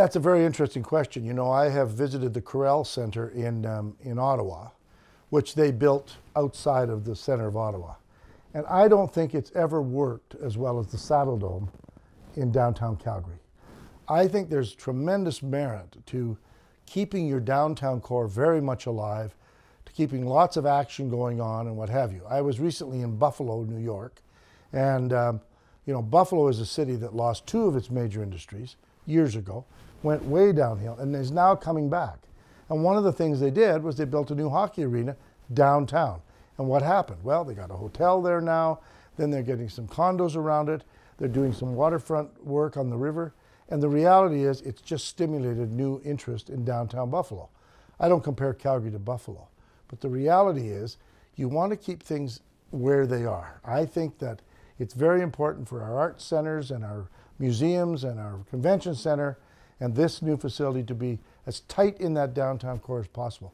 That's a very interesting question. You know, I have visited the Corral Center in, um, in Ottawa, which they built outside of the center of Ottawa. And I don't think it's ever worked as well as the Saddle Dome in downtown Calgary. I think there's tremendous merit to keeping your downtown core very much alive, to keeping lots of action going on and what have you. I was recently in Buffalo, New York, and um, you know, Buffalo is a city that lost two of its major industries years ago, went way downhill and is now coming back. And one of the things they did was they built a new hockey arena downtown. And what happened? Well, they got a hotel there now, then they're getting some condos around it, they're doing some waterfront work on the river. And the reality is, it's just stimulated new interest in downtown Buffalo. I don't compare Calgary to Buffalo, but the reality is, you want to keep things where they are. I think that it's very important for our art centers and our museums and our convention center and this new facility to be as tight in that downtown core as possible.